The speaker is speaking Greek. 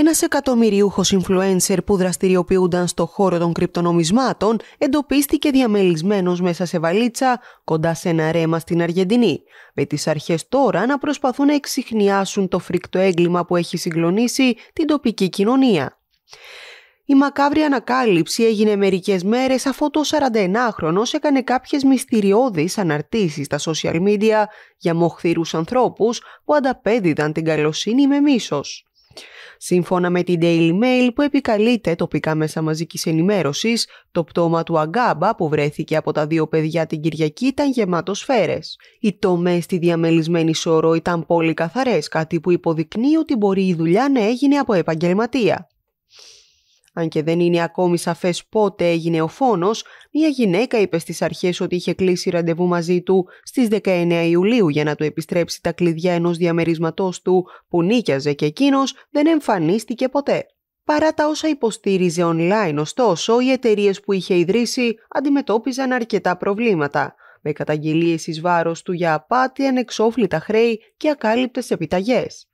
Ένας εκατομμυριούχος influencer που δραστηριοποιούνταν στο χώρο των κρυπτονομισμάτων εντοπίστηκε διαμελισμένος μέσα σε βαλίτσα κοντά σε ένα ρέμα στην Αργεντινή, με τις αρχές τώρα να προσπαθούν να εξηχνιάσουν το φρικτό έγκλημα που έχει συγκλονίσει την τοπική κοινωνία. Η μακάβρη ανακάλυψη έγινε μερικές μέρες αφού το 41χρονος έκανε κάποιες μυστηριώδεις αναρτήσεις στα social media για μοχθηρούς ανθρώπους που ανταπέδιδαν την καλοσύνη με μίσος. Σύμφωνα με την Daily Mail που επικαλείται τοπικά μέσα μαζικής ενημέρωσης, το πτώμα του Αγκάμπα που βρέθηκε από τα δύο παιδιά την Κυριακή ήταν γεμάτος σφαίρες. Οι τομές στη διαμελισμένη σώρο ήταν πολύ καθαρές, κάτι που υποδεικνύει ότι μπορεί η δουλειά να έγινε από επαγγελματία. Αν και δεν είναι ακόμη σαφές πότε έγινε ο φόνος, μια γυναίκα είπε στις αρχές ότι είχε κλείσει ραντεβού μαζί του στις 19 Ιουλίου για να του επιστρέψει τα κλειδιά ενός διαμερίσματός του που νίκιαζε και εκείνος δεν εμφανίστηκε ποτέ. Παρά τα όσα υποστήριζε online, ωστόσο, οι εταιρείες που είχε ιδρύσει αντιμετώπιζαν αρκετά προβλήματα, με καταγγελίες εις βάρος του για απάτη, ανεξόφλητα χρέη και ακάλυπτες επιταγές.